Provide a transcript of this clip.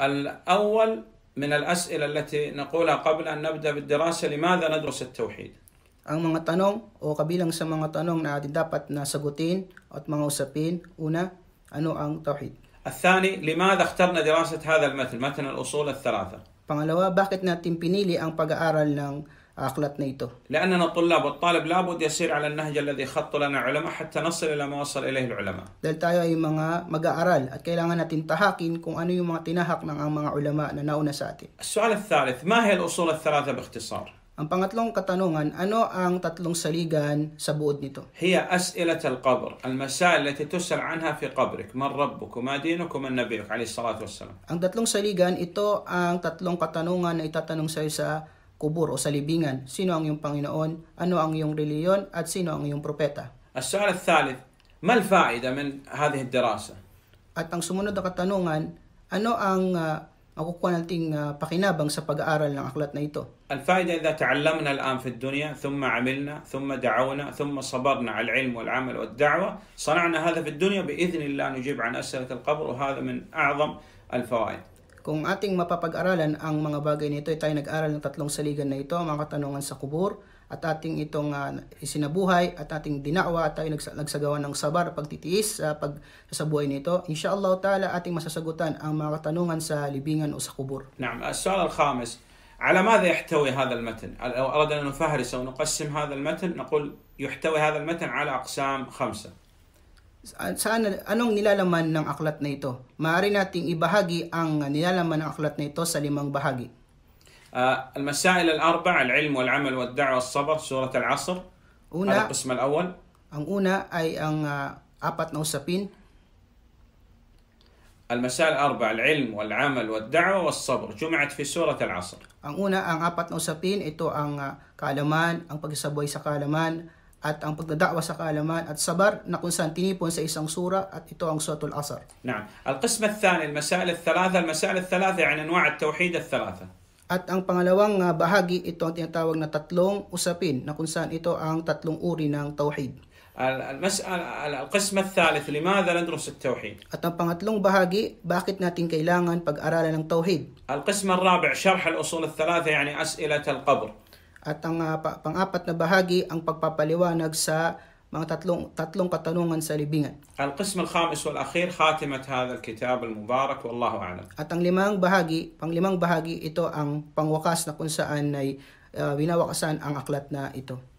الأول من الأسئلة التي نقولها قبل أن نبدأ بالدراسة لماذا ندرس التوحيد؟ Ang mga tanong o kabilang sa mga tanong na atin dapat na sagutin at mga usapin, una, ano ang tawhid? الثاني لماذا اخترنا دراسة هذا المثل متن الأصول الثلاثة؟ Pangalawa, bakit natin pinili ang pag-aaral ng عقلتنا إياه لأننا طلاب والطالب لابد يسير على النهج الذي خط لنا علماء حتى نصل إلى ما وصل إليه العلماء dahil tayo ay mga mag-aaral at kailangan natin tahakin kung ano yung mga tinahak ng ang mga ulama na nauna sa atin السؤال الثالث ما هي الأصول الثلاثة باختصار Ang pangatlong katanungan, ano ang tatlong saligan sa buod nito? هي أسئلة القبر المسائل التي تسأل عنها في قبرك من ربك وما دينك ومن نبيك عليه الصلاة والسلام Ang tatlong saligan, ito ang tatlong katanungan na itatanong sa iyo sa kubur o sa libingan, sino ang iyong Panginoon, ano ang iyong reliyon, at sino ang iyong propeta. السؤال الثالث ما الفائدة من هذه الدراسة؟ At ang sumunod na katanungan, ano ang uh, makukuha nating uh, pakinabang sa pag-aaral ng aklat na ito? الفائدة إذا تعلمنا الآن في الدنيا ثم عملنا ثم دعونا ثم صبرنا على العلم والعمل والدعوة صنعنا هذا في الدنيا بإذن الله نجيب عن أسئلة القبر وهذا من أعظم الفوائد kung ating mapapag-aralan ang mga bagay nito, ay tayo nag-aral ng tatlong saligan na ito, mga katanungan sa kubur, at ating itong uh, isinabuhay at ating dinawa at tayo nags nagsagawa ng sabar pagtitiis sa uh, pag sa buhay nito insyaallah taala ating masasagutan ang mga katanungan sa libingan o sa kubur. Naam, نعم السؤال الخامس على ماذا يحتوي هذا المتن؟ لو اردنا ان نفهرس او نقسم هذا المتن نقول يحتوي هذا المتن على اقسام خمسه saan, anong nilalaman ng aklat na ito? Maaari nating ibahagi ang nilalaman ng aklat na ito sa limang bahagi. Uh, المسائل الأربع العلم والعمل والدعوة والصبر سورة العصر una, هذا القسم الأول ang una ay ang uh, apat na usapin المسائل الأربع العلم والعمل والدعوة والصبر جمعت في سورة العصر ang una ang apat na usapin ito ang uh, kaalaman ang pagsabuhay sa kaalaman at ang pagdadawa sa kaalaman at sabar na kung saan tinipon sa isang sura at ito ang Suratul Asr. نعم. القسم الثاني المسائل الثلاثة ay الثلاثة عن أنواع التوحيد الثلاثة. At ang pangalawang ah, bahagi ito ang tinatawag na tatlong usapin na kung saan ito ang tatlong uri ng tauhid. المسألة القسم الثالث لماذا ندرس التوحيد؟ At ang pangatlong bahagi, bakit natin kailangan pag-aralan ng tauhid? al-usul al-thalatha, yani as'ilat al-qabr. At ang uh, pang-apat na bahagi ang pagpapaliwanag sa mga tatlong tatlong katanungan sa libingan. Al-qism al-khamis wal akhir khatimat hadha al-kitab al-mubarak wallahu a'lam. At ang limang bahagi, panglimang bahagi ito ang pangwakas na kung saan ay uh, winawakasan ang aklat na ito.